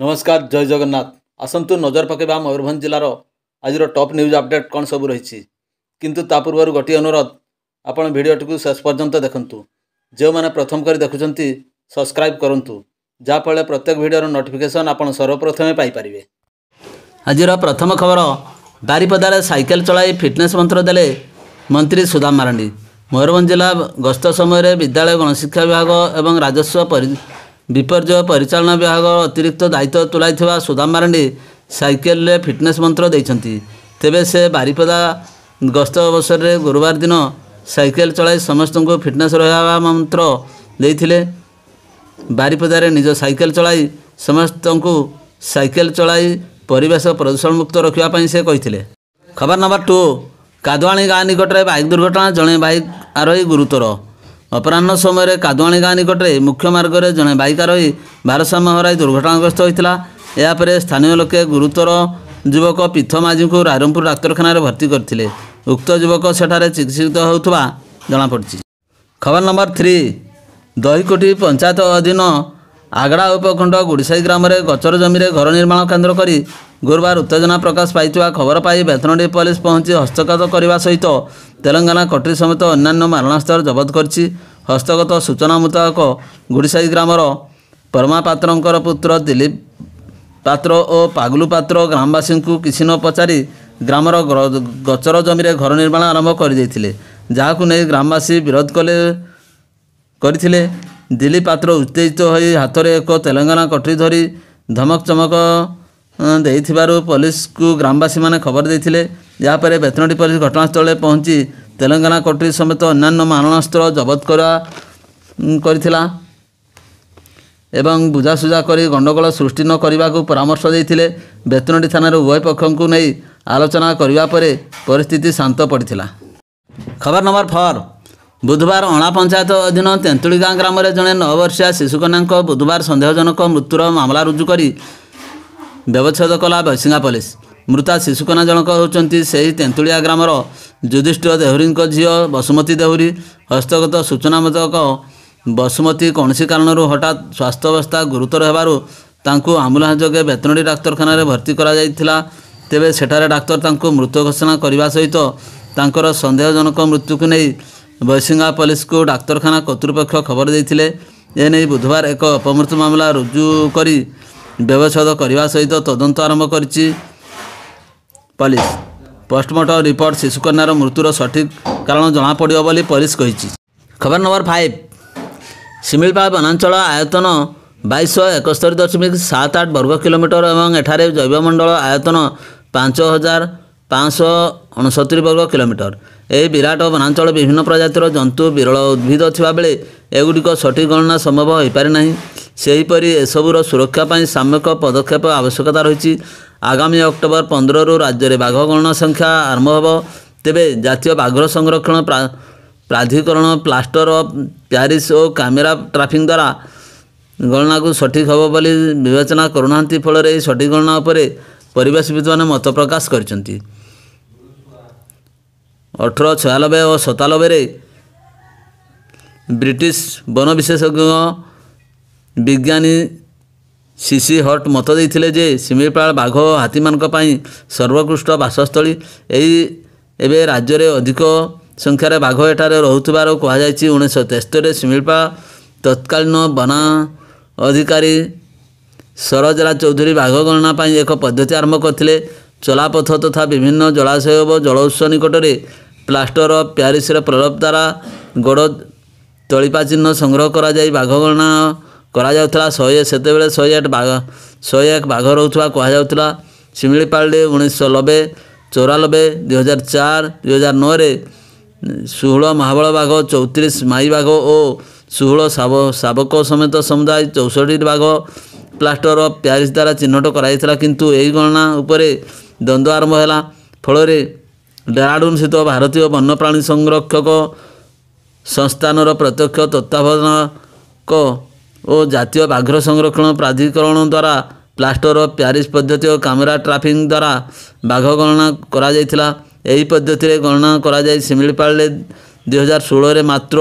ନମସ୍କାର ଜୟ ଜଗନ୍ନାଥ ଆସନ୍ତୁ ନଜର ପକାଇବା ମୟୂରଭଞ୍ଜ ଜିଲ୍ଲାର ଆଜିର ଟପ୍ ନ୍ୟୁଜ୍ ଅପଡ଼େଟ୍ କ'ଣ ସବୁ ରହିଛି କିନ୍ତୁ ତା ପୂର୍ବରୁ ଗୋଟିଏ ଅନୁରୋଧ ଆପଣ ଭିଡ଼ିଓଟିକୁ ଶେଷ ପର୍ଯ୍ୟନ୍ତ ଦେଖନ୍ତୁ ଯେଉଁମାନେ ପ୍ରଥମ କରି ଦେଖୁଛନ୍ତି ସବସ୍କ୍ରାଇବ୍ କରନ୍ତୁ ଯାହାଫଳରେ ପ୍ରତ୍ୟେକ ଭିଡ଼ିଓର ନୋଟିଫିକେସନ୍ ଆପଣ ସର୍ବପ୍ରଥମେ ପାଇପାରିବେ ଆଜିର ପ୍ରଥମ ଖବର ବାରିପଦାରେ ସାଇକେଲ ଚଳାଇ ଫିଟନେସ୍ ମନ୍ତ୍ର ଦେଲେ ମନ୍ତ୍ରୀ ସୁଦାମ ମାରାଣ୍ଡି ମୟୂରଭଞ୍ଜ ଜିଲ୍ଲା ଗସ୍ତ ସମୟରେ ବିଦ୍ୟାଳୟ ଗଣଶିକ୍ଷା ବିଭାଗ ଏବଂ ରାଜସ୍ୱ ପରି ବିପର୍ଯ୍ୟୟ ପରିଚାଳନା ବିଭାଗ ଅତିରିକ୍ତ ଦାୟିତ୍ୱ ତୁଲାଇଥିବା ସୁଦାମ ମାରାଣ୍ଡି ସାଇକେଲରେ ଫିଟନେସ୍ ମନ୍ତ୍ର ଦେଇଛନ୍ତି ତେବେ ସେ ବାରିପଦା ଗସ୍ତ ଅବସରରେ ଗୁରୁବାର ଦିନ ସାଇକେଲ ଚଳାଇ ସମସ୍ତଙ୍କୁ ଫିଟନେସ୍ ରହିବା ମନ୍ତ୍ର ଦେଇଥିଲେ ବାରିପଦାରେ ନିଜ ସାଇକେଲ ଚଳାଇ ସମସ୍ତଙ୍କୁ ସାଇକେଲ ଚଳାଇ ପରିବେଶ ପ୍ରଦୂଷଣ ମୁକ୍ତ ରଖିବା ପାଇଁ ସେ କହିଥିଲେ ଖବର ନମ୍ବର ଟୁ କାଦୁଆଣୀ ଗାଁ ନିକଟରେ ବାଇକ୍ ଦୁର୍ଘଟଣା ଜଣେ ବାଇକ୍ ଆରୋହୀ ଗୁରୁତର ଅପରାହ୍ନ ସମୟରେ କାଦୁଆଣି ଗାଁ ନିକଟରେ ମୁଖ୍ୟ ମାର୍ଗରେ ଜଣେ ବାଇକା ରହି ଭାରସାମ୍ୟ ହରାଇ ଦୁର୍ଘଟଣାଗ୍ରସ୍ତ ହୋଇଥିଲା ଏହାପରେ ସ୍ଥାନୀୟ ଲୋକେ ଗୁରୁତର ଯୁବକ ପିଥ ମାଝୀଙ୍କୁ ରାଇରଙ୍ଗପୁର ଡାକ୍ତରଖାନାରେ ଭର୍ତ୍ତି କରିଥିଲେ ଉକ୍ତ ଯୁବକ ସେଠାରେ ଚିକିତ୍ସିତ ହେଉଥିବା ଜଣାପଡ଼ିଛି ଖବର ନମ୍ବର ଥ୍ରୀ ଦହିକୋଟି ପଞ୍ଚାୟତ ଅଧୀନ ଆଗ୍ରା ଉପଖଣ୍ଡ ଗୁଡ଼ିସାହି ଗ୍ରାମରେ ଗଛର ଜମିରେ ଘର ନିର୍ମାଣ କେନ୍ଦ୍ର କରି ଗୁରୁବାର ଉତ୍ତେଜନା ପ୍ରକାଶ ପାଇଥିବା ଖବର ପାଇ ବେତନଡ଼ି ପୋଲିସ ପହଞ୍ଚି ହସ୍ତଗତ କରିବା ସହିତ ତେଲଙ୍ଗାନା କଟ୍ରୀ ସମେତ ଅନ୍ୟାନ୍ୟ ମାରଣାସ୍ତ୍ର ଜବତ କରିଛି ହସ୍ତଗତ ସୂଚନା ମୁତାବକ ଗୁଡ଼ିସାହି ଗ୍ରାମର ପରମା ପାତ୍ରଙ୍କର ପୁତ୍ର ଦିଲୀପ ପାତ୍ର ଓ ପାଗୁଲୁ ପାତ୍ର ଗ୍ରାମବାସୀଙ୍କୁ କିଛି ନ ପଚାରି ଗ୍ରାମର ଗଛର ଜମିରେ ଘର ନିର୍ମାଣ ଆରମ୍ଭ କରିଦେଇଥିଲେ ଯାହାକୁ ନେଇ ଗ୍ରାମବାସୀ ବିରୋଧ କଲେ କରିଥିଲେ ଦିଲ୍ଲୀ ପାତ୍ର ଉତ୍ତେଜିତ ହୋଇ ହାତରେ ଏକ ତେଲଙ୍ଗାନା କଟ୍ରୀ ଧରି ଧମକ ଚମକ ଦେଇଥିବାରୁ ପୋଲିସକୁ ଗ୍ରାମବାସୀମାନେ ଖବର ଦେଇଥିଲେ ଯାହାପରେ ବେତନଟି ପରି ଘଟଣାସ୍ଥଳରେ ପହଞ୍ଚି ତେଲେଙ୍ଗାନା କଟ୍ରି ସମେତ ଅନ୍ୟାନ୍ୟ ମାରଣାସ୍ତ୍ର ଜବତ କରା କରିଥିଲା ଏବଂ ବୁଝାସୁଝା କରି ଗଣ୍ଡଗୋଳ ସୃଷ୍ଟି ନ କରିବାକୁ ପରାମର୍ଶ ଦେଇଥିଲେ ବେତନଟି ଥାନାରୁ ଉଭୟ ପକ୍ଷଙ୍କୁ ନେଇ ଆଲୋଚନା କରିବା ପରେ ପରିସ୍ଥିତି ଶାନ୍ତ ପଡ଼ିଥିଲା ଖବର ନମ୍ବର ଫୋର୍ ବୁଧବାର ଅଣା ପଞ୍ଚାୟତ ଅଧୀନ ତେନ୍ତୁଳି ଗାଁ ଗ୍ରାମରେ ଜଣେ ନଅବର୍ଷିଆ ଶିଶୁକନ୍ୟାଙ୍କ ବୁଧବାର ସନ୍ଦେହଜନକ ମୃତ୍ୟୁର ମାମଲା ରୁଜୁ କରି ବ୍ୟବଚ୍ଛେଦ କଲା ବୈସିଙ୍ଗା ପୋଲିସ ମୃତା ଶିଶୁକନା ଜଣକ ହେଉଛନ୍ତି ସେହି ତେନ୍ତୁଳିଆ ଗ୍ରାମର ଯୁଧିଷ୍ଠିର ଦେହୁରୀଙ୍କ ଝିଅ ବସୁମତୀ ଦେହୁରୀ ହସ୍ତଗତ ସୂଚନା ମୁତକ ବସୁମତୀ କୌଣସି କାରଣରୁ ହଠାତ୍ ସ୍ୱାସ୍ଥ୍ୟାବସ୍ଥା ଗୁରୁତର ହେବାରୁ ତାଙ୍କୁ ଆମ୍ବୁଲାନ୍ସ ଯୋଗେ ବେତନଡ଼ି ଡାକ୍ତରଖାନାରେ ଭର୍ତ୍ତି କରାଯାଇଥିଲା ତେବେ ସେଠାରେ ଡାକ୍ତର ତାଙ୍କୁ ମୃତ ଘୋଷଣା କରିବା ସହିତ ତାଙ୍କର ସନ୍ଦେହଜନକ ମୃତ୍ୟୁକୁ ନେଇ ବୈଶିଙ୍ଗା ପୋଲିସକୁ ଡାକ୍ତରଖାନା କର୍ତ୍ତୃପକ୍ଷ ଖବର ଦେଇଥିଲେ ଏନେଇ ବୁଧବାର ଏକ ଅପମୃତ୍ୟୁ ମାମଲା ରୁଜୁ କରି ବ୍ୟବଚ୍ଛେଦ କରିବା ସହିତ ତଦନ୍ତ ଆରମ୍ଭ କରିଛି ପୋଲିସ ପୋଷ୍ଟମର୍ଟମ ରିପୋର୍ଟ ଶିଶୁକନ୍ୟାର ମୃତ୍ୟୁର ସଠିକ୍ କାରଣ ଜଣାପଡ଼ିବ ବୋଲି ପୋଲିସ କହିଛି ଖବର ନମ୍ବର ଫାଇଭ ଶିମିଳିପାଳ ବନାଞ୍ଚଳ ଆୟତନ ବାଇଶଶହ ଏକସ୍ତରି ଦଶମିକ ସାତ ଆଠ ବର୍ଗ କିଲୋମିଟର ଏବଂ ଏଠାରେ ଜୈବମଣ୍ଡଳ ଆୟତନ ପାଞ୍ଚ ହଜାର ପାଞ୍ଚଶହ ଅଣସତୁରି ବର୍ଗ କିଲୋମିଟର ଏହି ବିରାଟ ବନାଞ୍ଚଳ ବିଭିନ୍ନ ପ୍ରଜାତିର ଜନ୍ତୁ ବିରଳ ଉଦ୍ଭିଦ ଥିବାବେଳେ ଏଗୁଡ଼ିକ ସଠିକ୍ ଗଣନା ସମ୍ଭବ ହୋଇପାରି ନାହିଁ ସେହିପରି ଏସବୁର ସୁରକ୍ଷା ପାଇଁ ସାମ୍ୟକ ପଦକ୍ଷେପ ଆବଶ୍ୟକତା ରହିଛି ଆଗାମୀ ଅକ୍ଟୋବର ପନ୍ଦରରୁ ରାଜ୍ୟରେ ବାଘ ଗଣନା ସଂଖ୍ୟା ଆରମ୍ଭ ହେବ ତେବେ ଜାତୀୟ ବାଘ ସଂରକ୍ଷଣ ପ୍ରାଧିକରଣ ପ୍ଲାଷ୍ଟର ଅଫ୍ ପ୍ୟାରିସ୍ ଓ କ୍ୟାମେରା ଟ୍ରାଫିକ୍ ଦ୍ୱାରା ଗଣନାକୁ ସଠିକ୍ ହେବ ବୋଲି ବିବେଚନା କରୁନାହାନ୍ତି ଫଳରେ ଏହି ସଠିକ୍ ଗଣନା ଉପରେ ପରିବେଶବିତମାନେ ମତ ପ୍ରକାଶ କରିଛନ୍ତି ଅଠର ଛୟାନବେ ଓ ସତାନବେରେ ବ୍ରିଟିଶ ବନ ବିଶେଷଜ୍ଞ ବିଜ୍ଞାନୀ ସିସି ହଟ୍ ମତ ଦେଇଥିଲେ ଯେ ଶିମିଳିପାଳ ବାଘ ହାତୀମାନଙ୍କ ପାଇଁ ସର୍ବୋକୃଷ୍ଟ ବାସସ୍ଥଳୀ ଏହି ଏବେ ରାଜ୍ୟରେ ଅଧିକ ସଂଖ୍ୟାରେ ବାଘ ଏଠାରେ ରହୁଥିବାର କୁହାଯାଇଛି ଉଣେଇଶହ ତେସ୍ତରିରେ ଶିମିଳିପାଳ ତତ୍କାଳୀନ ବନା ଅଧିକାରୀ ସରୋଜରା ଚୌଧୁରୀ ବାଘ ଗଣନା ପାଇଁ ଏକ ପଦ୍ଧତି ଆରମ୍ଭ କରିଥିଲେ ଚଲାପଥ ତଥା ବିଭିନ୍ନ ଜଳାଶୟ ଏବଂ ଜଳ ଉତ୍ସ ନିକଟରେ ପ୍ଲାଷ୍ଟର ଅଫ୍ ପ୍ୟାରିସ୍ର ପ୍ରଲୋପ ଦ୍ୱାରା ଗୋଡ଼ ତଳିପା ଚିହ୍ନ ସଂଗ୍ରହ କରାଯାଇ ବାଘ ଗଣନା କରାଯାଉଥିଲା ଶହେ ସେତେବେଳେ ଶହେ ଆଠ ବାଘ ଶହେ ଏକ ବାଘ ରହୁଥିବା କୁହାଯାଉଥିଲା ଶିମିଳିପାଳି ଉଣେଇଶହ ନବେ ଚଉରାନବେ ଦୁଇହଜାର ଚାରି ଦୁଇହଜାର ନଅରେ ଷୋହଳ ମହାବଳ ବାଘ ଚଉତିରିଶ ମାଇ ବାଘ ଓ ଷୋହଳ ଶାବକ ସମେତ ସମୁଦାୟ ଚଉଷଠି ବାଘ ପ୍ଲାଷ୍ଟର ଅଫ୍ ପ୍ୟାରିସ୍ ଦ୍ୱାରା ଚିହ୍ନଟ କରାଯାଇଥିଲା କିନ୍ତୁ ଏହି ଗଣନା ଉପରେ ଦ୍ୱନ୍ଦ୍ୱ ଆରମ୍ଭ ହେଲା ଫଳରେ ଡେରାଡ଼ୁନ୍ ସ୍ଥିତ ଭାରତୀୟ ବନ୍ୟପ୍ରାଣୀ ସଂରକ୍ଷକ ସଂସ୍ଥାନର ପ୍ରତ୍ୟକ୍ଷ ତତ୍ତ୍ୱାବଧାନକ ଓ ଜାତୀୟ ବାଘ୍ର ସଂରକ୍ଷଣ ପ୍ରାଧିକରଣ ଦ୍ୱାରା ପ୍ଲାଷ୍ଟର ପ୍ୟାରିସ୍ ପଦ୍ଧତି ଓ କ୍ୟାମେରା ଟ୍ରାଫିଂ ଦ୍ୱାରା ବାଘ ଗଣନା କରାଯାଇଥିଲା ଏହି ପଦ୍ଧତିରେ ଗଣନା କରାଯାଇ ଶିମିଳିପାଳରେ ଦୁଇ ହଜାର ଷୋହଳରେ ମାତ୍ର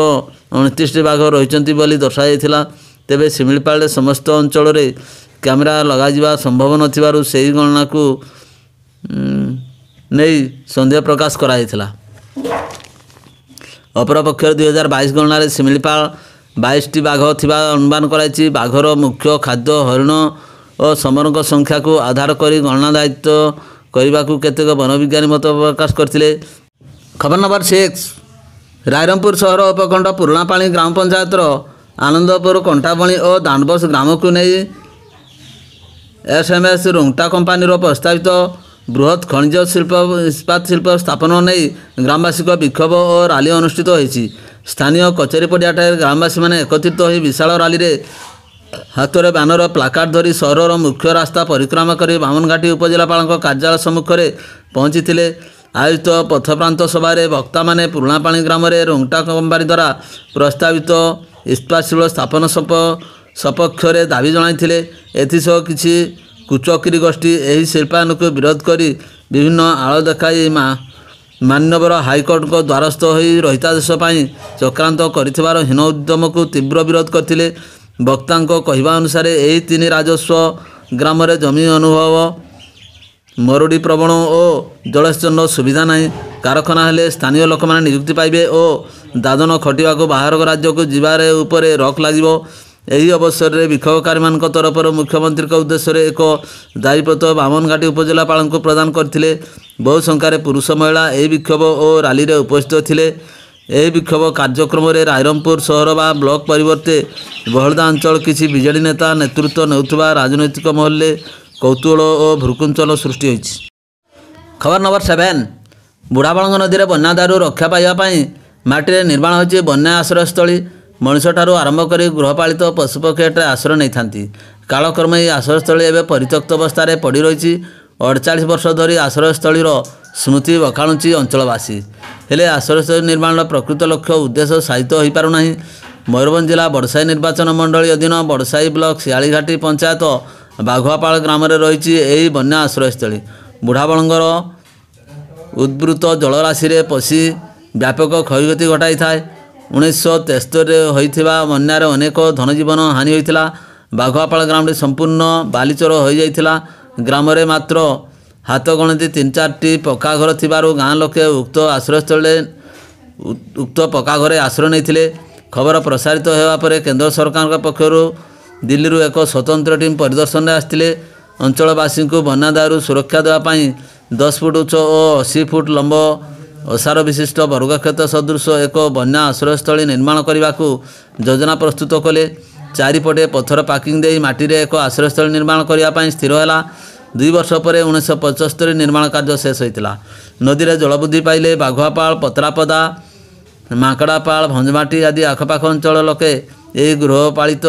ଅଣତିରିଶଟି ବାଘ ରହିଛନ୍ତି ବୋଲି ଦର୍ଶାଯାଇଥିଲା ତେବେ ଶିମିଳିପାଳରେ ସମସ୍ତ ଅଞ୍ଚଳରେ କ୍ୟାମେରା ଲଗାଯିବା ସମ୍ଭବ ନଥିବାରୁ ସେହି ଗଣନାକୁ ନେଇ ସନ୍ଦେହ ପ୍ରକାଶ କରାଯାଇଥିଲା ଅପରପକ୍ଷରେ ଦୁଇ ହଜାର ବାଇଶ ଗଣନାରେ ଶିମିଳିପାଳ ବାଇଶଟି ବାଘ ଥିବା ଅନୁମାନ କରାଯାଇଛି ବାଘର ମୁଖ୍ୟ ଖାଦ୍ୟ ହରିଣ ଓ ସମରଙ୍କ ସଂଖ୍ୟାକୁ ଆଧାର କରି ଗଣନା ଦାୟିତ୍ୱ କରିବାକୁ କେତେକ ବନବିଜ୍ଞାନୀ ମତ ପ୍ରକାଶ କରିଥିଲେ ଖବର ନମ୍ବର ସିକ୍ସ ରାଇରଙ୍ଗପୁର ସହର ଉପଖଣ୍ଡ ପୁରୁଣାପାଣି ଗ୍ରାମ ପଞ୍ଚାୟତର ଆନନ୍ଦପୁର କଣ୍ଟାବଣି ଓ ଦାଣ୍ଡବସ ଗ୍ରାମକୁ ନେଇ ଏସ୍ଏମ୍ଏସ୍ ରୁଙ୍ଗଟା କମ୍ପାନୀର ପ୍ରସ୍ତାବିତ ବୃହତ୍ ଖଣିଜ ଶିଳ୍ପ ଇସ୍ପାତ ଶିଳ୍ପ ସ୍ଥାପନ ନେଇ ଗ୍ରାମବାସୀଙ୍କ ବିକ୍ଷୋଭ ଓ ରାଲି ଅନୁଷ୍ଠିତ ହୋଇଛି ସ୍ଥାନୀୟ କଚେରୀ ପଡ଼ିଆଠାରେ ଗ୍ରାମବାସୀମାନେ ଏକତ୍ରିତ ହୋଇ ବିଶାଳ ରାଲିରେ ହାତରେ ବ୍ୟାନର ପ୍ଲାକାର୍ଡ଼ ଧରି ସହରର ମୁଖ୍ୟ ରାସ୍ତା ପରିକ୍ରମା କରି ବାମନଘାଟି ଉପଜିଲ୍ଲାପାଳଙ୍କ କାର୍ଯ୍ୟାଳୟ ସମ୍ମୁଖରେ ପହଞ୍ଚିଥିଲେ ଆୟୋଜିତ ପଥପ୍ରାନ୍ତ ସଭାରେ ବକ୍ତାମାନେ ପୁରୁଣାପାଣି ଗ୍ରାମରେ ରୁଙ୍ଗଟା କମ୍ପାନୀ ଦ୍ୱାରା ପ୍ରସ୍ତାବିତ ଇସ୍ପାତ ଶିଳ ସ୍ଥାପନ ସପକ୍ଷରେ ଦାବି ଜଣାଇଥିଲେ ଏଥିସହ କିଛି କୁଚକିରି ଗୋଷ୍ଠୀ ଏହି ଶିଳ୍ପାୟନକୁ ବିରୋଧ କରି ବିଭିନ୍ନ ଆଳ ଦେଖାଇ ମା ମାନ୍ୟବର ହାଇକୋର୍ଟଙ୍କ ଦ୍ୱାରସ୍ଥ ହୋଇ ରହିତାଦେଶ ପାଇଁ ଚକ୍ରାନ୍ତ କରିଥିବାର ହୀନ ଉଦ୍ୟମକୁ ତୀବ୍ର ବିରୋଧ କରିଥିଲେ ବକ୍ତାଙ୍କ କହିବା ଅନୁସାରେ ଏହି ତିନି ରାଜସ୍ୱ ଗ୍ରାମରେ ଜମି ଅନୁଭବ ମରୁଡ଼ି ପ୍ରବଣ ଓ ଜଳସେଚନର ସୁବିଧା ନାହିଁ କାରଖାନା ହେଲେ ସ୍ଥାନୀୟ ଲୋକମାନେ ନିଯୁକ୍ତି ପାଇବେ ଓ ଦାଦନ ଖଟିବାକୁ ବାହାର ରାଜ୍ୟକୁ ଯିବାରେ ଉପରେ ରକ୍ ଲାଗିବ ଏହି ଅବସରରେ ବିକ୍ଷୋଭକାରୀମାନଙ୍କ ତରଫରୁ ମୁଖ୍ୟମନ୍ତ୍ରୀଙ୍କ ଉଦ୍ଦେଶ୍ୟରେ ଏକ ଦାୟୀପତ୍ର ବାମନଘାଟି ଉପଜିଲ୍ଲାପାଳଙ୍କୁ ପ୍ରଦାନ କରିଥିଲେ ବହୁ ସଂଖ୍ୟାରେ ପୁରୁଷ ମହିଳା ଏହି ବିକ୍ଷୋଭ ଓ ରାଲିରେ ଉପସ୍ଥିତ ଥିଲେ ଏହି ବିକ୍ଷୋଭ କାର୍ଯ୍ୟକ୍ରମରେ ରାଇରମପୁର ସହର ବା ବ୍ଲକ ପରିବର୍ତ୍ତେ ବହଳଦା ଅଞ୍ଚଳ କିଛି ବିଜେଡ଼ି ନେତା ନେତୃତ୍ୱ ନେଉଥିବା ରାଜନୈତିକ ମହଲରେ କୌତୁହଳ ଓ ଭୃକୁଞ୍ଚଳ ସୃଷ୍ଟି ହୋଇଛି ଖବର ନମ୍ବର ସେଭେନ୍ ବୁଢ଼ାବଳଙ୍ଗ ନଦୀରେ ବନ୍ୟା ଦାରୁ ରକ୍ଷା ପାଇବା ପାଇଁ ମାଟିରେ ନିର୍ମାଣ ହୋଇଛି ବନ୍ୟା ଆଶ୍ରୟସ୍ଥଳୀ ମଣିଷଠାରୁ ଆରମ୍ଭ କରି ଗୃହପାଳିତ ପଶୁପକ୍ଷୀ ଏଠାରେ ଆଶ୍ରୟ ନେଇଥାନ୍ତି କାଳକ୍ରମେ ଏହି ଆଶ୍ରୟସ୍ଥଳୀ ଏବେ ପରିତ୍ୟକ୍ତ ଅବସ୍ଥାରେ ପଡ଼ି ରହିଛି ଅଡ଼ଚାଳିଶ ବର୍ଷ ଧରି ଆଶ୍ରୟସ୍ଥଳୀର ସ୍ମୃତି ବଖାଣୁଛି ଅଞ୍ଚଳବାସୀ ହେଲେ ଆଶ୍ରୟସ୍ଥଳୀ ନିର୍ମାଣର ପ୍ରକୃତ ଲକ୍ଷ୍ୟ ଉଦ୍ଦେଶ୍ୟ ସାହିତ ହୋଇପାରୁନାହିଁ ମୟୂରଭଞ୍ଜ ଜିଲ୍ଲା ବଡ଼ସାହି ନିର୍ବାଚନ ମଣ୍ଡଳୀ ଅଧୀନ ବଡ଼ସାହି ବ୍ଲକ୍ ଶିଆଳିଘାଟି ପଞ୍ଚାୟତ ବାଘୁଆପାଳ ଗ୍ରାମରେ ରହିଛି ଏହି ବନ୍ୟା ଆଶ୍ରୟସ୍ଥଳୀ ବୁଢ଼ାବଳଙ୍ଗର ଉଦ୍ବୃତ ଜଳରାଶିରେ ପଶି ବ୍ୟାପକ କ୍ଷୟକ୍ଷତି ଘଟାଇଥାଏ ଉଣେଇଶହ ତେସ୍ତରିରେ ହୋଇଥିବା ବନ୍ୟାରେ ଅନେକ ଧନଜୀବନ ହାନି ହୋଇଥିଲା ବାଘୁଆପାଳ ଗ୍ରାମଟି ସମ୍ପୂର୍ଣ୍ଣ ବାଲିଚର ହୋଇଯାଇଥିଲା ଗ୍ରାମରେ ମାତ୍ର ହାତ ଗଣତି ତିନି ଚାରିଟି ପକ୍କା ଘର ଥିବାରୁ ଗାଁ ଲୋକେ ଉକ୍ତ ଆଶ୍ରୟସ୍ଥଳୀରେ ଉକ୍ତ ପକ୍କା ଘରେ ଆଶ୍ରୟ ନେଇଥିଲେ ଖବର ପ୍ରସାରିତ ହେବା ପରେ କେନ୍ଦ୍ର ସରକାରଙ୍କ ପକ୍ଷରୁ ଦିଲ୍ଲୀରୁ ଏକ ସ୍ୱତନ୍ତ୍ର ଟିମ୍ ପରିଦର୍ଶନରେ ଆସିଥିଲେ ଅଞ୍ଚଳବାସୀଙ୍କୁ ବନ୍ୟା ଦାୟରୁ ସୁରକ୍ଷା ଦେବା ପାଇଁ ଦଶ ଫୁଟ ଉଚ୍ଚ ଓ ଅଶୀ ଫୁଟ୍ ଲମ୍ବ ଓଷାର ବିଶିଷ୍ଟ ବର୍ଗକ୍ଷେତ୍ର ସଦୃଶ ଏକ ବନ୍ୟା ଆଶ୍ରୟସ୍ଥଳୀ ନିର୍ମାଣ କରିବାକୁ ଯୋଜନା ପ୍ରସ୍ତୁତ କଲେ ଚାରିପଟେ ପଥର ପାକିଂ ଦେଇ ମାଟିରେ ଏକ ଆଶ୍ରୟସ୍ଥଳୀ ନିର୍ମାଣ କରିବା ପାଇଁ ସ୍ଥିର ହେଲା ଦୁଇ ବର୍ଷ ପରେ ଉଣେଇଶହ ପଞ୍ଚସ୍ତରୀ ନିର୍ମାଣ କାର୍ଯ୍ୟ ଶେଷ ହୋଇଥିଲା ନଦୀରେ ଜଳବୃଦ୍ଧି ପାଇଲେ ବାଘୁଆପାଳ ପତ୍ରାପଦା ମାଙ୍କଡ଼ାପାଳ ଭଞ୍ଜମାଟି ଆଦି ଆଖପାଖ ଅଞ୍ଚଳ ଲୋକେ ଏହି ଗୃହପାଳିତ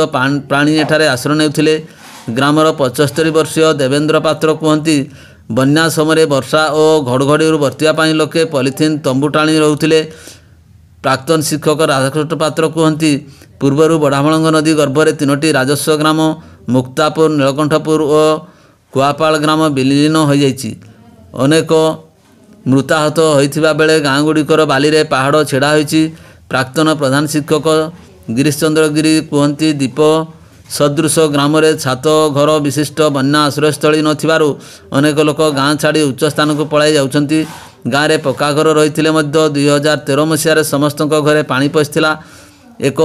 ପ୍ରାଣୀ ଏଠାରେ ଆଶ୍ରୟ ନେଉଥିଲେ ଗ୍ରାମର ପଞ୍ଚସ୍ତରୀ ବର୍ଷୀୟ ଦେବେନ୍ଦ୍ର ପାତ୍ର କୁହନ୍ତି ବନ୍ୟା ସମୟରେ ବର୍ଷା ଓ ଘଡ଼ଘଡ଼ିରୁ ବର୍ତ୍ତିବା ପାଇଁ ଲୋକେ ପଲିଥିନ୍ ତମ୍ବୁ ଟାଣି ରହୁଥିଲେ ପ୍ରାକ୍ତନ ଶିକ୍ଷକ ରାଧାକୃଷ୍ଣ ପାତ୍ର କୁହନ୍ତି ପୂର୍ବରୁ ବଢ଼ାମଳଙ୍ଗ ନଦୀ ଗର୍ଭରେ ତିନୋଟି ରାଜସ୍ୱ ଗ୍ରାମ ମୁକ୍ତାପୁର ନୀଳକଣ୍ଠପୁର ଓ କୁଆପାଳ ଗ୍ରାମ ବିଲୀନ ହୋଇଯାଇଛି ଅନେକ ମୃତାହତ ହୋଇଥିବା ବେଳେ ଗାଁଗୁଡ଼ିକର ବାଲିରେ ପାହାଡ଼ ଛିଡ଼ା ହୋଇଛି ପ୍ରାକ୍ତନ ପ୍ରଧାନ ଶିକ୍ଷକ ଗିରିଶ ଚନ୍ଦ୍ର ଗିରି କୁହନ୍ତି ଦୀପ ସଦୃଶ ଗ୍ରାମରେ ଛାତ ଘର ବିଶିଷ୍ଟ ବନ୍ୟା ଆଶ୍ରୟସ୍ଥଳୀ ନଥିବାରୁ ଅନେକ ଲୋକ ଗାଁ ଛାଡ଼ି ଉଚ୍ଚ ସ୍ଥାନକୁ ପଳାଇ ଯାଉଛନ୍ତି ଗାଁରେ ପକ୍କା ଘର ରହିଥିଲେ ମଧ୍ୟ ଦୁଇହଜାର ତେର ମସିହାରେ ସମସ୍ତଙ୍କ ଘରେ ପାଣି ପଶିଥିଲା ଏକ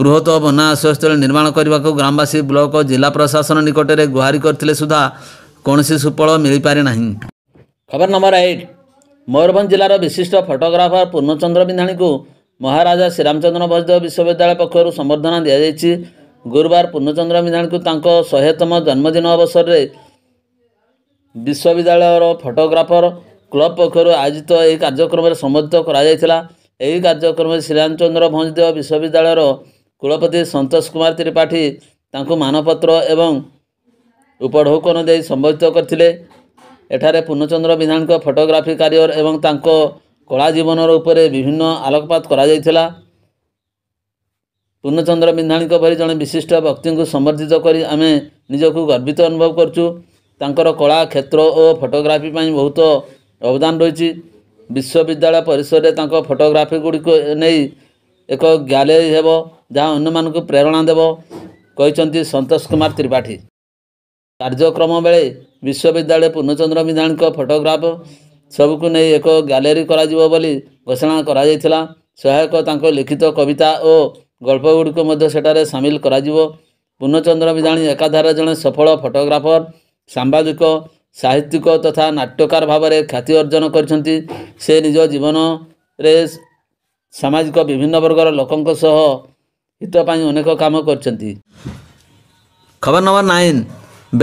ବୃହତ ବନ୍ୟା ଆଶ୍ରୟସ୍ଥଳୀ ନିର୍ମାଣ କରିବାକୁ ଗ୍ରାମବାସୀ ବ୍ଲକ ଜିଲ୍ଲା ପ୍ରଶାସନ ନିକଟରେ ଗୁହାରି କରିଥିଲେ ସୁଦ୍ଧା କୌଣସି ସୁଫଳ ମିଳିପାରି ନାହିଁ ଖବର ନମ୍ବର ଏଇଟ୍ ମୟୂରଭଞ୍ଜ ଜିଲ୍ଲାର ବିଶିଷ୍ଟ ଫଟୋଗ୍ରାଫର ପୂର୍ଣ୍ଣଚନ୍ଦ୍ର ବିନ୍ଧାଣୀଙ୍କୁ ମହାରାଜା ଶ୍ରୀରାମଚନ୍ଦ୍ର ବୈଦ୍ୟ ବିଶ୍ୱବିଦ୍ୟାଳୟ ପକ୍ଷରୁ ସମ୍ବର୍ଦ୍ଧନା ଦିଆଯାଇଛି ଗୁରୁବାର ପୂର୍ଣ୍ଣଚନ୍ଦ୍ର ମିଧାଣକୁ ତାଙ୍କ ଶହେତମ ଜନ୍ମଦିନ ଅବସରରେ ବିଶ୍ୱବିଦ୍ୟାଳୟର ଫଟୋଗ୍ରାଫର କ୍ଲବ ପକ୍ଷରୁ ଆୟୋଜିତ ଏହି କାର୍ଯ୍ୟକ୍ରମରେ ସମ୍ବୋଧିତ କରାଯାଇଥିଲା ଏହି କାର୍ଯ୍ୟକ୍ରମରେ ଶ୍ରୀରାମଚନ୍ଦ୍ର ଭଞ୍ଜଦେବ ବିଶ୍ୱବିଦ୍ୟାଳୟର କୁଳପତି ସନ୍ତୋଷ କୁମାର ତ୍ରିପାଠୀ ତାଙ୍କୁ ମାନପତ୍ର ଏବଂ ଉପଢୌକନ ଦେଇ ସମ୍ବୋଧିତ କରିଥିଲେ ଏଠାରେ ପୂର୍ଣ୍ଣଚନ୍ଦ୍ର ମିଧାଣଙ୍କ ଫଟୋଗ୍ରାଫି କ୍ୟାରିୟର ଏବଂ ତାଙ୍କ କଳା ଜୀବନର ଉପରେ ବିଭିନ୍ନ ଆଲୋକପାତ କରାଯାଇଥିଲା ପୂର୍ଣ୍ଣଚନ୍ଦ୍ର ବିନ୍ଧାଣୀଙ୍କ ପରି ଜଣେ ବିଶିଷ୍ଟ ବ୍ୟକ୍ତିଙ୍କୁ ସମର୍ଦ୍ଧିତ କରି ଆମେ ନିଜକୁ ଗର୍ବିତ ଅନୁଭବ କରୁଛୁ ତାଙ୍କର କଳା କ୍ଷେତ୍ର ଓ ଫଟୋଗ୍ରାଫି ପାଇଁ ବହୁତ ଅବଦାନ ରହିଛି ବିଶ୍ୱବିଦ୍ୟାଳୟ ପରିସରରେ ତାଙ୍କ ଫଟୋଗ୍ରାଫି ଗୁଡ଼ିକୁ ନେଇ ଏକ ଗ୍ୟାଲେରୀ ହେବ ଯାହା ଅନ୍ୟମାନଙ୍କୁ ପ୍ରେରଣା ଦେବ କହିଛନ୍ତି ସନ୍ତୋଷ କୁମାର ତ୍ରିପାଠୀ କାର୍ଯ୍ୟକ୍ରମ ବେଳେ ବିଶ୍ୱବିଦ୍ୟାଳୟ ପୂର୍ଣ୍ଣଚନ୍ଦ୍ର ବିନ୍ଧାଣୀଙ୍କ ଫଟୋଗ୍ରାଫ ସବୁକୁ ନେଇ ଏକ ଗ୍ୟାଲେରୀ କରାଯିବ ବୋଲି ଘୋଷଣା କରାଯାଇଥିଲା ସହାୟକ ତାଙ୍କ ଲିଖିତ କବିତା ଓ ଗଳ୍ପଗୁଡ଼ିକୁ ମଧ୍ୟ ସେଠାରେ ସାମିଲ କରାଯିବ ପୂର୍ଣ୍ଣଚନ୍ଦ୍ର ବିଜାଣୀ ଏକାଧାରାରେ ଜଣେ ସଫଳ ଫଟୋଗ୍ରାଫର ସାମ୍ବାଦିକ ସାହିତ୍ୟିକ ତଥା ନାଟ୍ୟକାର ଭାବରେ ଖ୍ୟାତି ଅର୍ଜନ କରିଛନ୍ତି ସେ ନିଜ ଜୀବନରେ ସାମାଜିକ ବିଭିନ୍ନ ବର୍ଗର ଲୋକଙ୍କ ସହ ହିତ ପାଇଁ ଅନେକ କାମ କରିଛନ୍ତି ଖବର ନମ୍ବର ନାଇନ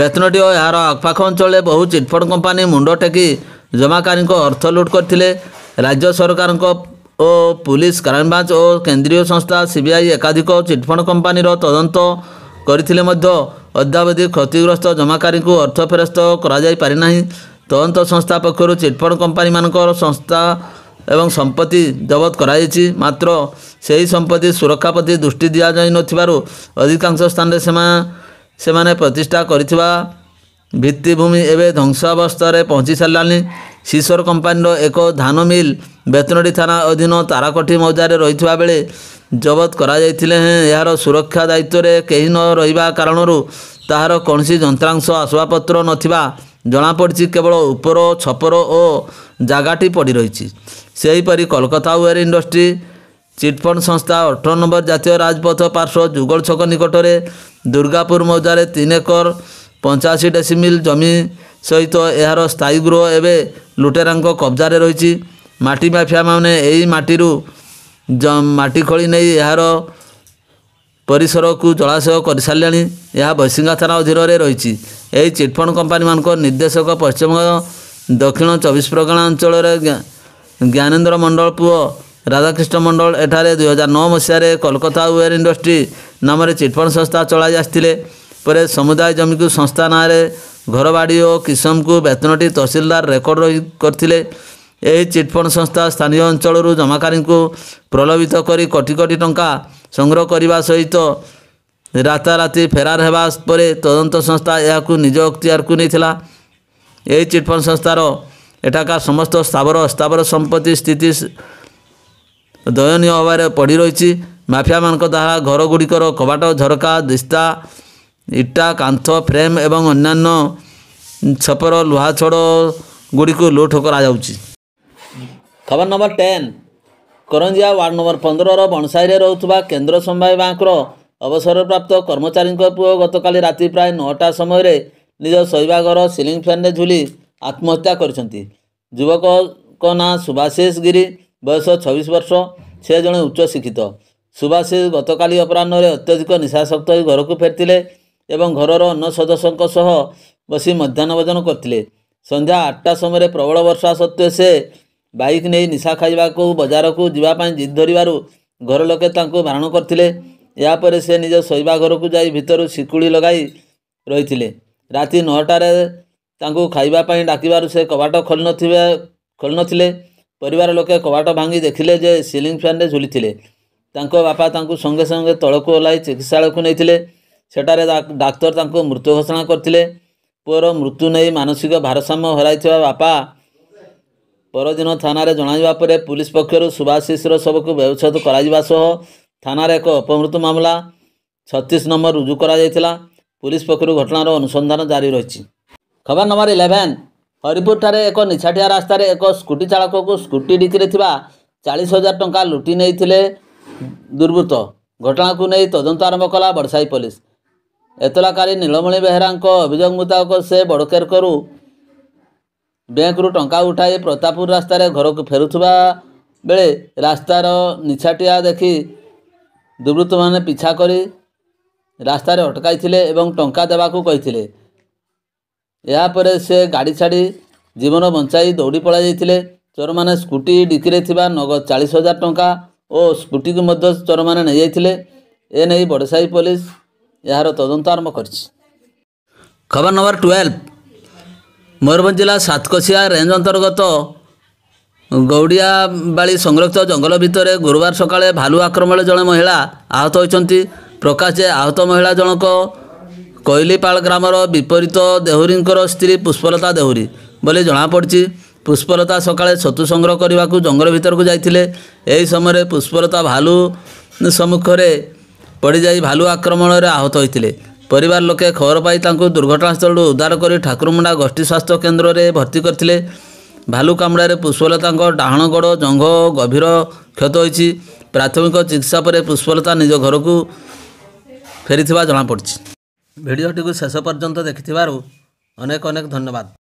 ବେତନଟି ଓ ଏହାର ଆଖପାଖ ଅଞ୍ଚଳରେ ବହୁ ଚିଟଫଣ୍ଡ କମ୍ପାନୀ ମୁଣ୍ଡ ଟେକି ଜମାକାରୀଙ୍କ ଅର୍ଥ ଲୁଟ୍ କରିଥିଲେ ରାଜ୍ୟ ସରକାରଙ୍କ ଓ ପୁଲିସ୍ କ୍ରାଇମ୍ବ୍ରାଞ୍ଚ ଓ କେନ୍ଦ୍ରୀୟ ସଂସ୍ଥା ସିବିଆଇ ଏକାଧିକ ଚିଟ୍ଫଣ୍ଡ କମ୍ପାନୀର ତଦନ୍ତ କରିଥିଲେ ମଧ୍ୟ ଅଦ୍ୟାବଧି କ୍ଷତିଗ୍ରସ୍ତ ଜମାକାରୀଙ୍କୁ ଅର୍ଥ ଫେରସ୍ତ କରାଯାଇ ପାରିନାହିଁ ତଦନ୍ତ ସଂସ୍ଥା ପକ୍ଷରୁ ଚିଟ୍ଫଣ୍ଡ କମ୍ପାନୀମାନଙ୍କର ସଂସ୍ଥା ଏବଂ ସମ୍ପତ୍ତି ଜବତ କରାଯାଇଛି ମାତ୍ର ସେହି ସମ୍ପତ୍ତି ସୁରକ୍ଷା ପ୍ରତି ଦୃଷ୍ଟି ଦିଆଯାଇ ଦିଆଯାଇନଥିବାରୁ ଅଧିକାଂଶ ସ୍ଥାନରେ ସେମାନେ ସେମାନେ ପ୍ରତିଷ୍ଠା କରିଥିବା ଭିତ୍ତିଭୂମି ଏବେ ଧ୍ୱଂସାବସ୍ଥାରେ ପହଞ୍ଚି ସାରିଲାଣି ସିସୋର କମ୍ପାନୀର ଏକ ଧାନ ମିଲ୍ ବେତନଟି ଥାନା ଅଧୀନ ତାରାକଠି ମୌଜାରେ ରହିଥିବା ବେଳେ ଜବତ କରାଯାଇଥିଲେ ହେଁ ଏହାର ସୁରକ୍ଷା ଦାୟିତ୍ୱରେ କେହି ନ ରହିବା କାରଣରୁ ତାହାର କୌଣସି ଯନ୍ତ୍ରାଂଶ ଆସବାବପତ୍ର ନଥିବା ଜଣାପଡ଼ିଛି କେବଳ ଉପର ଛପର ଓ ଜାଗାଟି ପଡ଼ି ରହିଛି ସେହିପରି କୋଲକାତା ୱେର୍ ଇଣ୍ଡଷ୍ଟ୍ରି ଚିଟ୍ଫଣ୍ଡ ସଂସ୍ଥା ଅଠର ନମ୍ବର ଜାତୀୟ ରାଜପଥ ପାର୍ଶ୍ୱ ଯୁଗଳ ଛକ ନିକଟରେ ଦୁର୍ଗାପୁର ମୌଜାରେ ତିନି ଏକର ପଞ୍ଚାଅଶୀ ଡେସିମିଲ୍ ଜମି ସହିତ ଏହାର ସ୍ଥାୟୀ ଗୃହ ଏବେ ଲୁଟେରାଙ୍କ କବ୍ଜାରେ ରହିଛି ମାଟି ମାଫିଆ ମାନେ ଏହି ମାଟିରୁ ମାଟି ଖୋଳି ନେଇ ଏହାର ପରିସରକୁ ଜଳାଶୟ କରିସାରିଲେଣି ଏହା ବୈଶିଙ୍ଗା ଥାନା ଅଧୀନରେ ରହିଛି ଏହି ଚିଟ୍ଫଣ୍ଡ କମ୍ପାନୀମାନଙ୍କ ନିର୍ଦ୍ଦେଶକ ପଶ୍ଚିମବଙ୍ଗ ଦକ୍ଷିଣ ଚବିଶ ପ୍ରଗଣା ଅଞ୍ଚଳରେ ଜ୍ଞାନେନ୍ଦ୍ର ମଣ୍ଡଳ ପୁଅ ରାଧାକ୍ରିଷ୍ଣ ମଣ୍ଡଳ ଏଠାରେ ଦୁଇ ହଜାର ନଅ ମସିହାରେ କୋଲକାତା ୱେର ଇଣ୍ଡଷ୍ଟ୍ରି ନାମରେ ଚିଟ୍ଫଣ୍ଡ ସଂସ୍ଥା ଚଳାଇ ଆସିଥିଲେ ପରେ ସମୁଦାୟ ଜମିକୁ ସଂସ୍ଥା ନାଁରେ ଘରବାଡ଼ି ଓ କିସମକୁ ବେତନଟି ତହସିଲଦାର ରେକର୍ଡ଼ କରିଥିଲେ ଏହି ଚିଟ୍ଫଣ୍ଡ ସଂସ୍ଥା ସ୍ଥାନୀୟ ଅଞ୍ଚଳରୁ ଜମାକାରୀଙ୍କୁ ପ୍ରଲୋଭିତ କରି କୋଟି କୋଟି ଟଙ୍କା ସଂଗ୍ରହ କରିବା ସହିତ ରାତାରାତି ଫେରାର ହେବା ପରେ ତଦନ୍ତ ସଂସ୍ଥା ଏହାକୁ ନିଜ ଅକ୍ତିଆରକୁ ନେଇଥିଲା ଏହି ଚିଟ୍ଫଣ୍ଡ ସଂସ୍ଥାର ଏଠାକାର ସମସ୍ତ ସ୍ଥାବର ସ୍ଥାବର ସମ୍ପତ୍ତି ସ୍ଥିତି ଦୟନୀୟ ଭାବରେ ପଡ଼ି ରହିଛି ମାଫିଆମାନଙ୍କ ଦ୍ୱାରା ଘରଗୁଡ଼ିକର କବାଟ ଝରକା ଦିସ୍ତା ଇଟା କାନ୍ଥ ଫ୍ରେମ୍ ଏବଂ ଅନ୍ୟାନ୍ୟ ଛପର ଲୁହାଛଡ଼ ଗୁଡ଼ିକୁ ଲୁଟ୍ କରାଯାଉଛି ଖବର number ten Karanjia ward number ପନ୍ଦରର ବଣସାହିରେ ରହୁଥିବା କେନ୍ଦ୍ର ସମବାୟ ବ୍ୟାଙ୍କର ଅବସରପ୍ରାପ୍ତ କର୍ମଚାରୀଙ୍କ ପୁଅ ଗତକାଲି ରାତି ପ୍ରାୟ ନଅଟା ସମୟରେ ନିଜ ଶୋଇବା ଘର ସିଲିଂ ଫ୍ୟାନ୍ରେ ଝୁଲି ଆତ୍ମହତ୍ୟା କରିଛନ୍ତି ଯୁବକଙ୍କ ନାଁ ସୁଭାଶିଷ ଗିରି ବୟସ ଛବିଶ ବର୍ଷ ସେ ଜଣେ ଉଚ୍ଚ ଶିକ୍ଷିତ ସୁଭାଶିଷ ଗତକାଲି ଅପରାହ୍ନରେ ଅତ୍ୟଧିକ ନିଶାସକ୍ତ ହୋଇ ଘରକୁ ଫେରିଥିଲେ ଏବଂ ଘରର ଅନ୍ୟ ସଦସ୍ୟଙ୍କ ସହ ବସି ମଧ୍ୟାହ୍ନ ଭୋଜନ କରିଥିଲେ ସନ୍ଧ୍ୟା ଆଠଟା ସମୟରେ ପ୍ରବଳ ବର୍ଷା ସତ୍ତ୍ୱେ ସେ ବାଇକ୍ ନେଇ ନିଶା ଖାଇବାକୁ ବଜାରକୁ ଯିବା ପାଇଁ ଜିଦ୍ ଧରିବାରୁ ଘର ଲୋକେ ତାଙ୍କୁ ବାରଣ କରିଥିଲେ ଏହାପରେ ସେ ନିଜ ଶୋଇବା ଘରକୁ ଯାଇ ଭିତରୁ ଶିକୁଳି ଲଗାଇ ରହିଥିଲେ ରାତି ନଅଟାରେ ତାଙ୍କୁ ଖାଇବା ପାଇଁ ଡାକିବାରୁ ସେ କବାଟ ଖୋଲିନଥିବା ଖୋଲିନଥିଲେ ପରିବାର ଲୋକେ କବାଟ ଭାଙ୍ଗି ଦେଖିଲେ ଯେ ସିଲିଂ ଫ୍ୟାନ୍ରେ ଝୁଲିଥିଲେ ତାଙ୍କ ବାପା ତାଙ୍କୁ ସଙ୍ଗେ ସଙ୍ଗେ ତଳକୁ ଓହ୍ଲାଇ ଚିକିତ୍ସାଳୟକୁ ନେଇଥିଲେ ସେଠାରେ ଡାକ୍ତର ତାଙ୍କୁ ମୃତ୍ୟୁ ଘୋଷଣା କରିଥିଲେ ପୁଅର ମୃତ୍ୟୁ ନେଇ ମାନସିକ ଭାରସାମ୍ୟ ହରାଇଥିବା ବାପା ପରଦିନ ଥାନାରେ ଜଣାଇବା ପରେ ପୁଲିସ୍ ପକ୍ଷରୁ ସୁଭାଶିଷର ଶବକୁ ବ୍ୟବଚ୍ଛେଦ କରାଯିବା ସହ ଥାନାରେ ଏକ ଅପମୃତ୍ୟୁ ମାମଲା ଛତିଶ ନମ୍ବର ରୁଜୁ କରାଯାଇଥିଲା ପୁଲିସ୍ ପକ୍ଷରୁ ଘଟଣାର ଅନୁସନ୍ଧାନ ଜାରି ରହିଛି ଖବର ନମ୍ବର ଇଲେଭେନ୍ ହରିପୁରଠାରେ ଏକ ନିଛାଟିଆ ରାସ୍ତାରେ ଏକ ସ୍କୁଟି ଚାଳକକୁ ସ୍କୁଟି ଡିକିରେ ଥିବା ଚାଳିଶ ହଜାର ଟଙ୍କା ଲୁଟି ନେଇଥିଲେ ଦୁର୍ବୃତ୍ତ ଘଟଣାକୁ ନେଇ ତଦନ୍ତ ଆରମ୍ଭ କଲା ବଡ଼ସାହି ପୋଲିସ ଏତଲାକାରୀ ନୀଳମଣି ବେହେରାଙ୍କ ଅଭିଯୋଗ ମୁତାବକ ସେ ବଡ଼କେରକରୁ ବ୍ୟାଙ୍କରୁ ଟଙ୍କା ଉଠାଇ ପ୍ରତାପପୁର ରାସ୍ତାରେ ଘରକୁ ଫେରୁଥିବା ବେଳେ ରାସ୍ତାର ନିଛାଟିଆ ଦେଖି ଦୁର୍ବୃତ୍ତମାନେ ପିଛା କରି ରାସ୍ତାରେ ଅଟକାଇଥିଲେ ଏବଂ ଟଙ୍କା ଦେବାକୁ କହିଥିଲେ ଏହାପରେ ସେ ଗାଡ଼ି ଛାଡ଼ି ଜୀବନ ବଞ୍ଚାଇ ଦୌଡ଼ି ପଳାଇଯାଇଥିଲେ ଚୋରମାନେ ସ୍କୁଟି ଡିକିରେ ଥିବା ନଗଦ ଚାଳିଶ ହଜାର ଟଙ୍କା ଓ ସ୍କୁଟିକୁ ମଧ୍ୟ ଚୋରମାନେ ନେଇଯାଇଥିଲେ ଏ ନେଇ ବଡ଼ସାହି ପୋଲିସ ଏହାର ତଦନ୍ତ ଆରମ୍ଭ କରିଛି ଖବର ନମ୍ବର ଟୁଏଲ୍ଭ ମୟୂରଭଞ୍ଜ ଜିଲ୍ଲା ସାତକୋଶିଆ ରେଞ୍ଜ ଅନ୍ତର୍ଗତ ଗୌଡ଼ିଆବାଳି ସଂରକ୍ଷିତ ଜଙ୍ଗଲ ଭିତରେ ଗୁରୁବାର ସକାଳେ ଭାଲୁ ଆକ୍ରମଣରେ ଜଣେ ମହିଳା ଆହତ ହୋଇଛନ୍ତି ପ୍ରକାଶ ଯେ ଆହତ ମହିଳା ଜଣକ କୋଇଲିପାଳ ଗ୍ରାମର ବିପରୀତ ଦେହୁରୀଙ୍କର ସ୍ତ୍ରୀ ପୁଷ୍ପଲତା ଦେହୁରୀ ବୋଲି ଜଣାପଡ଼ିଛି ପୁଷ୍ପଲତା ସକାଳେ ଛତୁ ସଂଗ୍ରହ କରିବାକୁ ଜଙ୍ଗଲ ଭିତରକୁ ଯାଇଥିଲେ ଏହି ସମୟରେ ପୁଷ୍ପଲତା ଭାଲୁ ସମ୍ମୁଖରେ ପଡ଼ିଯାଇ ଭାଲୁ ଆକ୍ରମଣରେ ଆହତ ହୋଇଥିଲେ ପରିବାର ଲୋକେ ଖବର ପାଇ ତାଙ୍କୁ ଦୁର୍ଘଟଣାସ୍ଥଳରୁ ଉଦ୍ଧାର କରି ଠାକୁରମୁଣ୍ଡା ଗୋଷ୍ଠୀ ସ୍ୱାସ୍ଥ୍ୟ କେନ୍ଦ୍ରରେ ଭର୍ତ୍ତି କରିଥିଲେ ଭାଲୁ କାମୁଡ଼ାରେ ପୁଷ୍ପଲତାଙ୍କ ଡାହାଣଗଡ଼ ଜଙ୍ଘ ଗଭୀର କ୍ଷତ ହୋଇଛି ପ୍ରାଥମିକ ଚିକିତ୍ସା ପରେ ପୁଷ୍ପଲତା ନିଜ ଘରକୁ ଫେରିଥିବା ଜଣାପଡ଼ିଛି ଭିଡ଼ିଓଟିକୁ ଶେଷ ପର୍ଯ୍ୟନ୍ତ ଦେଖିଥିବାରୁ ଅନେକ ଅନେକ ଧନ୍ୟବାଦ